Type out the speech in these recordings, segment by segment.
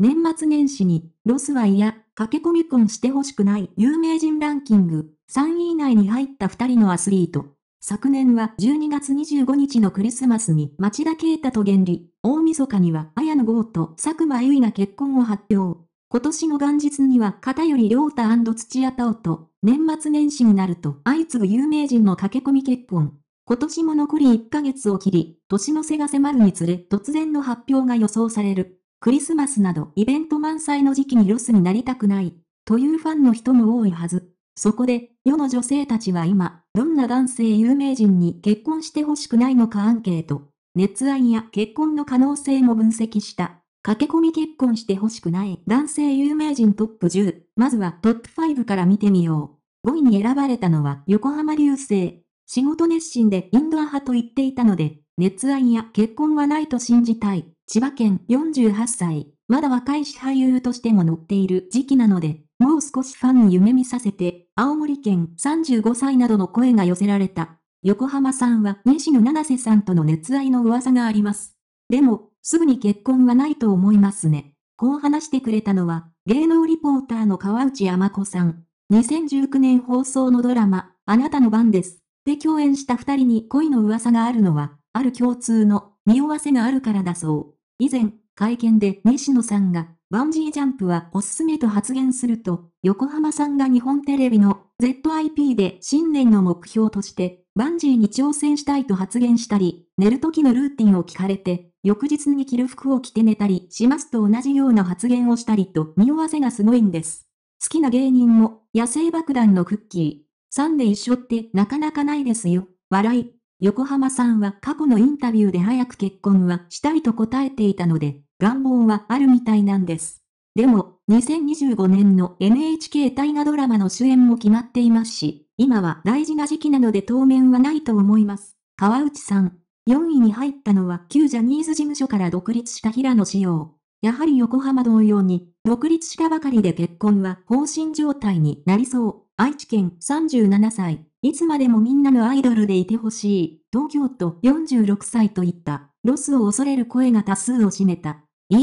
年末年始に、ロスは嫌、駆け込み婚してほしくない有名人ランキング、3位以内に入った2人のアスリート。昨年は12月25日のクリスマスに町田啓太と原理、大晦日には綾野剛と佐久間由衣が結婚を発表。今年の元日には片寄良太土屋太鳳と、年末年始になると相次ぐ有名人の駆け込み結婚。今年も残り1ヶ月を切り、年の瀬が迫るにつれ突然の発表が予想される。クリスマスなどイベント満載の時期にロスになりたくない、というファンの人も多いはず。そこで、世の女性たちは今、どんな男性有名人に結婚してほしくないのかアンケート。熱愛や結婚の可能性も分析した。駆け込み結婚してほしくない男性有名人トップ10。まずはトップ5から見てみよう。5位に選ばれたのは横浜流星。仕事熱心でインドア派と言っていたので、熱愛や結婚はないと信じたい。千葉県48歳、まだ若いし俳優としても乗っている時期なので、もう少しファンに夢見させて、青森県35歳などの声が寄せられた。横浜さんは西野七瀬さんとの熱愛の噂があります。でも、すぐに結婚はないと思いますね。こう話してくれたのは、芸能リポーターの川内山子さん。2019年放送のドラマ、あなたの番です。で共演した二人に恋の噂があるのは、ある共通の匂わせがあるからだそう。以前、会見で西野さんが、バンジージャンプはおすすめと発言すると、横浜さんが日本テレビの ZIP で新年の目標として、バンジーに挑戦したいと発言したり、寝る時のルーティンを聞かれて、翌日に着る服を着て寝たりしますと同じような発言をしたりと匂わせがすごいんです。好きな芸人も野生爆弾のクッキー、3で一緒ってなかなかないですよ。笑い。横浜さんは過去のインタビューで早く結婚はしたいと答えていたので、願望はあるみたいなんです。でも、2025年の NHK 大河ドラマの主演も決まっていますし、今は大事な時期なので当面はないと思います。川内さん。4位に入ったのは旧ジャニーズ事務所から独立した平野志陽。やはり横浜同様に、独立したばかりで結婚は方針状態になりそう。愛知県37歳。いつまでもみんなのアイドルでいてほしい、東京都46歳といった、ロスを恐れる声が多数を占めた。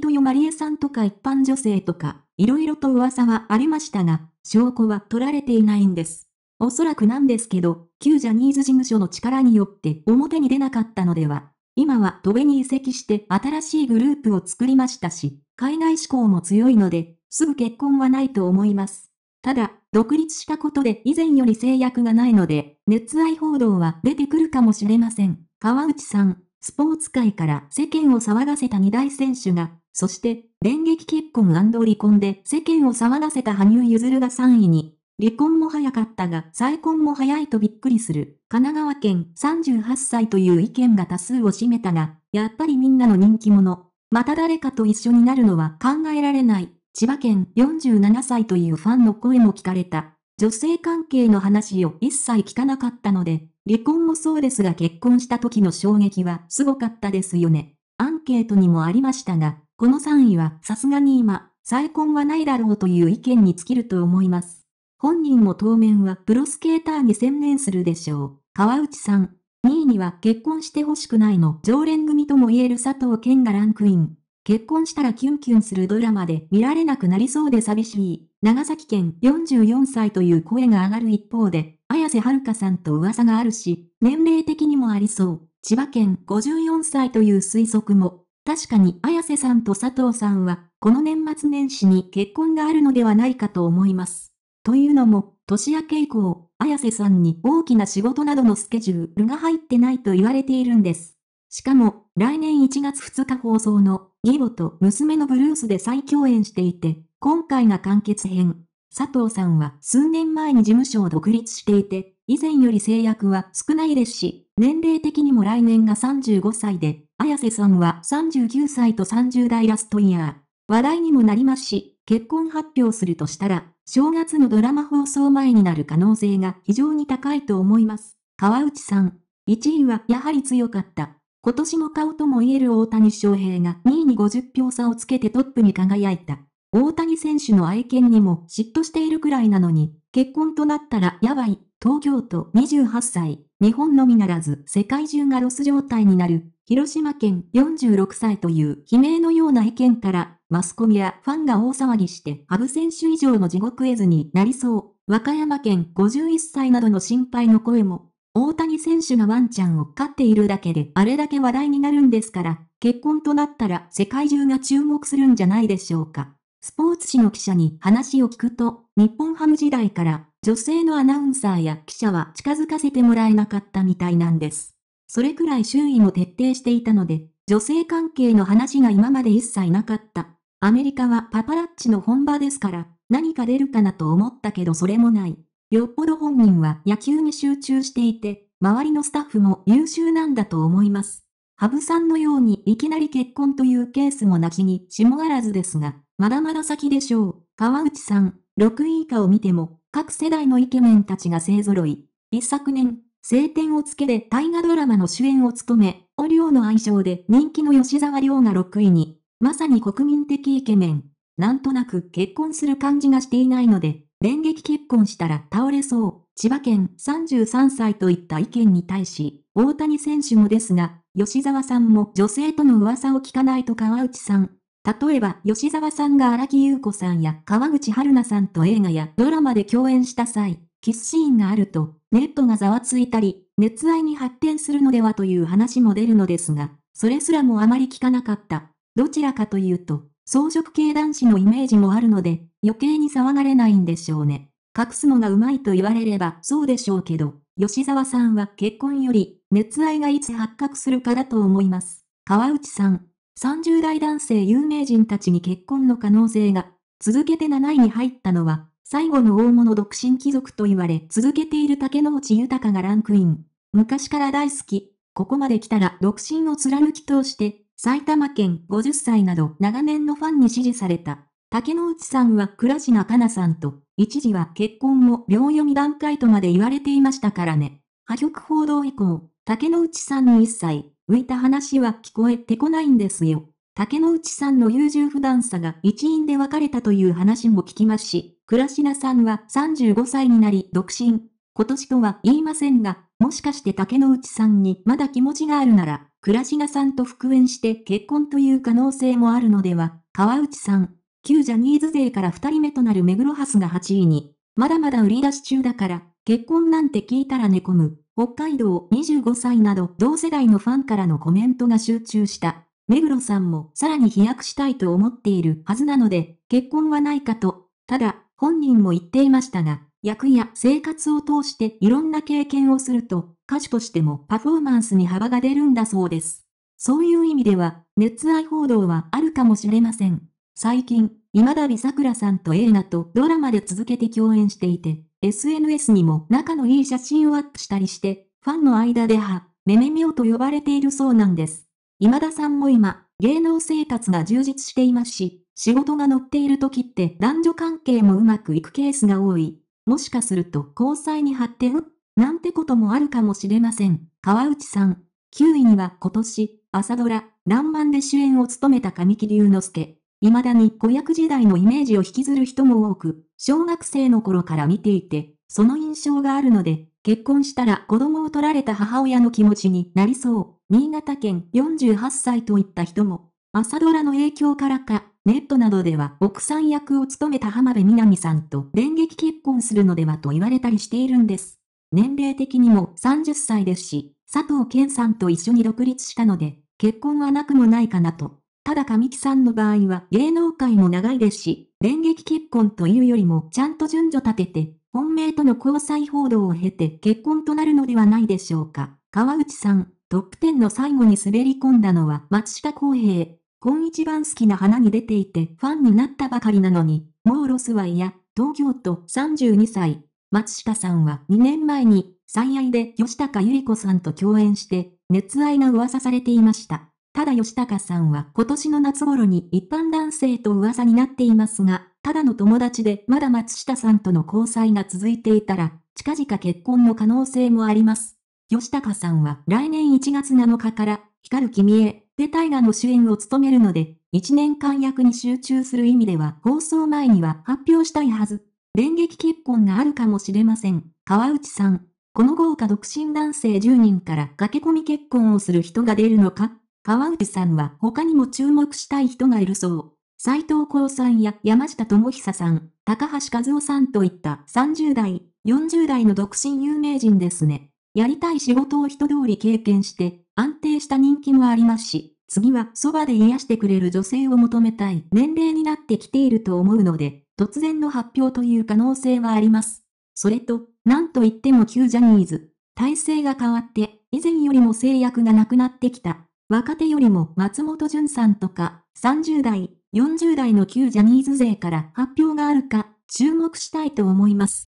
トヨまりえさんとか一般女性とか、いろいろと噂はありましたが、証拠は取られていないんです。おそらくなんですけど、旧ジャニーズ事務所の力によって表に出なかったのでは、今は戸辺に移籍して新しいグループを作りましたし、海外志向も強いので、すぐ結婚はないと思います。ただ、独立したことで以前より制約がないので、熱愛報道は出てくるかもしれません。川内さん、スポーツ界から世間を騒がせた二大選手が、そして、電撃結婚離婚で世間を騒がせた羽生結弦が3位に、離婚も早かったが再婚も早いとびっくりする。神奈川県38歳という意見が多数を占めたが、やっぱりみんなの人気者。また誰かと一緒になるのは考えられない。千葉県47歳というファンの声も聞かれた。女性関係の話を一切聞かなかったので、離婚もそうですが結婚した時の衝撃はすごかったですよね。アンケートにもありましたが、この3位はさすがに今、再婚はないだろうという意見に尽きると思います。本人も当面はプロスケーターに専念するでしょう。川内さん。2位には結婚してほしくないの常連組とも言える佐藤健がランクイン。結婚したらキュンキュンするドラマで見られなくなりそうで寂しい。長崎県44歳という声が上がる一方で、綾瀬はるかさんと噂があるし、年齢的にもありそう。千葉県54歳という推測も。確かに綾瀬さんと佐藤さんは、この年末年始に結婚があるのではないかと思います。というのも、年明け以降、綾瀬さんに大きな仕事などのスケジュールが入ってないと言われているんです。しかも、来年1月2日放送の義母と娘のブルースで再共演していて、今回が完結編。佐藤さんは数年前に事務所を独立していて、以前より制約は少ないですし、年齢的にも来年が35歳で、綾瀬さんは39歳と30代ラストイヤー。話題にもなりますし、結婚発表するとしたら、正月のドラマ放送前になる可能性が非常に高いと思います。川内さん。1位はやはり強かった。今年も顔とも言える大谷翔平が2位に50票差をつけてトップに輝いた。大谷選手の愛犬にも嫉妬しているくらいなのに、結婚となったらやばい、東京都28歳、日本のみならず世界中がロス状態になる、広島県46歳という悲鳴のような意見から、マスコミやファンが大騒ぎして、羽生選手以上の地獄絵図になりそう、和歌山県51歳などの心配の声も。大谷選手がワンちゃんを飼っているだけであれだけ話題になるんですから、結婚となったら世界中が注目するんじゃないでしょうか。スポーツ紙の記者に話を聞くと、日本ハム時代から女性のアナウンサーや記者は近づかせてもらえなかったみたいなんです。それくらい周囲も徹底していたので、女性関係の話が今まで一切なかった。アメリカはパパラッチの本場ですから、何か出るかなと思ったけどそれもない。よっぽど本人は野球に集中していて、周りのスタッフも優秀なんだと思います。羽生さんのようにいきなり結婚というケースもなきにしもあらずですが、まだまだ先でしょう。川内さん、6位以下を見ても、各世代のイケメンたちが勢揃い。一昨年、晴天をつけで大河ドラマの主演を務め、おうの愛称で人気の吉沢亮が6位に、まさに国民的イケメン。なんとなく結婚する感じがしていないので、電撃結婚したら倒れそう、千葉県33歳といった意見に対し、大谷選手もですが、吉沢さんも女性との噂を聞かないと川内さん。例えば、吉沢さんが荒木優子さんや川口春奈さんと映画やドラマで共演した際、キスシーンがあると、ネットがざわついたり、熱愛に発展するのではという話も出るのですが、それすらもあまり聞かなかった。どちらかというと、装飾系男子のイメージもあるので、余計に騒がれないんでしょうね。隠すのがうまいと言われればそうでしょうけど、吉沢さんは結婚より、熱愛がいつ発覚するかだと思います。川内さん、30代男性有名人たちに結婚の可能性が、続けて7位に入ったのは、最後の大物独身貴族と言われ続けている竹之内豊がランクイン。昔から大好き、ここまで来たら独身を貫き通して埼玉県50歳など長年のファンに支持された。竹野内さんは倉科香奈さんと、一時は結婚も秒読み段階とまで言われていましたからね。破局報道以降、竹野内さんに一切、浮いた話は聞こえてこないんですよ。竹野内さんの優柔不断さが一因で別れたという話も聞きますし、倉科さんは35歳になり独身。今年とは言いませんが、もしかして竹野内さんにまだ気持ちがあるなら、倉科さんと復縁して結婚という可能性もあるのでは、川内さん。旧ジャニーズ勢から2人目となる目黒ハスが8位に、まだまだ売り出し中だから、結婚なんて聞いたら寝込む、北海道25歳など同世代のファンからのコメントが集中した。目黒さんもさらに飛躍したいと思っているはずなので、結婚はないかと、ただ、本人も言っていましたが、役や生活を通していろんな経験をすると、歌手としてもパフォーマンスに幅が出るんだそうです。そういう意味では、熱愛報道はあるかもしれません。最近、今田美桜さんと映画とドラマで続けて共演していて、SNS にも仲のいい写真をアップしたりして、ファンの間では、めめみおと呼ばれているそうなんです。今田さんも今、芸能生活が充実していますし、仕事が乗っている時って男女関係もうまくいくケースが多いもしかすると交際に発展なんてこともあるかもしれません。川内さん。9位には今年、朝ドラ、乱んで主演を務めた神木隆之介。未だに子役時代のイメージを引きずる人も多く、小学生の頃から見ていて、その印象があるので、結婚したら子供を取られた母親の気持ちになりそう。新潟県48歳といった人も、朝ドラの影響からか、ネットなどでは奥さん役を務めた浜辺美波さんと電撃結婚するのではと言われたりしているんです。年齢的にも30歳ですし、佐藤健さんと一緒に独立したので、結婚はなくもないかなと。ただ神木さんの場合は芸能界も長いですし、電撃結婚というよりもちゃんと順序立てて、本命との交際報道を経て結婚となるのではないでしょうか。川内さん、トップ10の最後に滑り込んだのは松下洸平。今一番好きな花に出ていてファンになったばかりなのに、もうロスは嫌、東京都32歳。松下さんは2年前に、最愛で吉高由里子さんと共演して、熱愛が噂されていました。ただ吉高さんは今年の夏頃に一般男性と噂になっていますが、ただの友達でまだ松下さんとの交際が続いていたら、近々結婚の可能性もあります。吉高さんは来年1月7日から、光る君へで大河の主演を務めるので、1年間役に集中する意味では放送前には発表したいはず。電撃結婚があるかもしれません。川内さん。この豪華独身男性10人から駆け込み結婚をする人が出るのか川内さんは他にも注目したい人がいるそう。斎藤光さんや山下智久さん、高橋和夫さんといった30代、40代の独身有名人ですね。やりたい仕事を人通り経験して、安定した人気もありますし、次はそばで癒してくれる女性を求めたい年齢になってきていると思うので、突然の発表という可能性はあります。それと、なんといっても旧ジャニーズ。体制が変わって、以前よりも制約がなくなってきた。若手よりも松本潤さんとか、30代、40代の旧ジャニーズ勢から発表があるか、注目したいと思います。